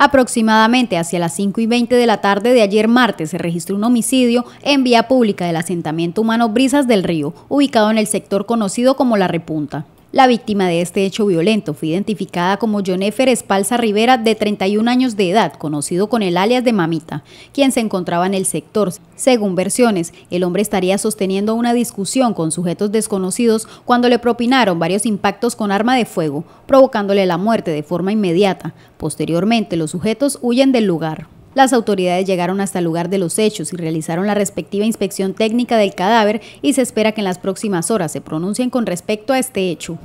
Aproximadamente hacia las 5 y 20 de la tarde de ayer martes se registró un homicidio en vía pública del asentamiento humano Brisas del Río, ubicado en el sector conocido como La Repunta. La víctima de este hecho violento fue identificada como Jonefer Espalza Rivera, de 31 años de edad, conocido con el alias de Mamita, quien se encontraba en el sector. Según versiones, el hombre estaría sosteniendo una discusión con sujetos desconocidos cuando le propinaron varios impactos con arma de fuego, provocándole la muerte de forma inmediata. Posteriormente, los sujetos huyen del lugar. Las autoridades llegaron hasta el lugar de los hechos y realizaron la respectiva inspección técnica del cadáver y se espera que en las próximas horas se pronuncien con respecto a este hecho.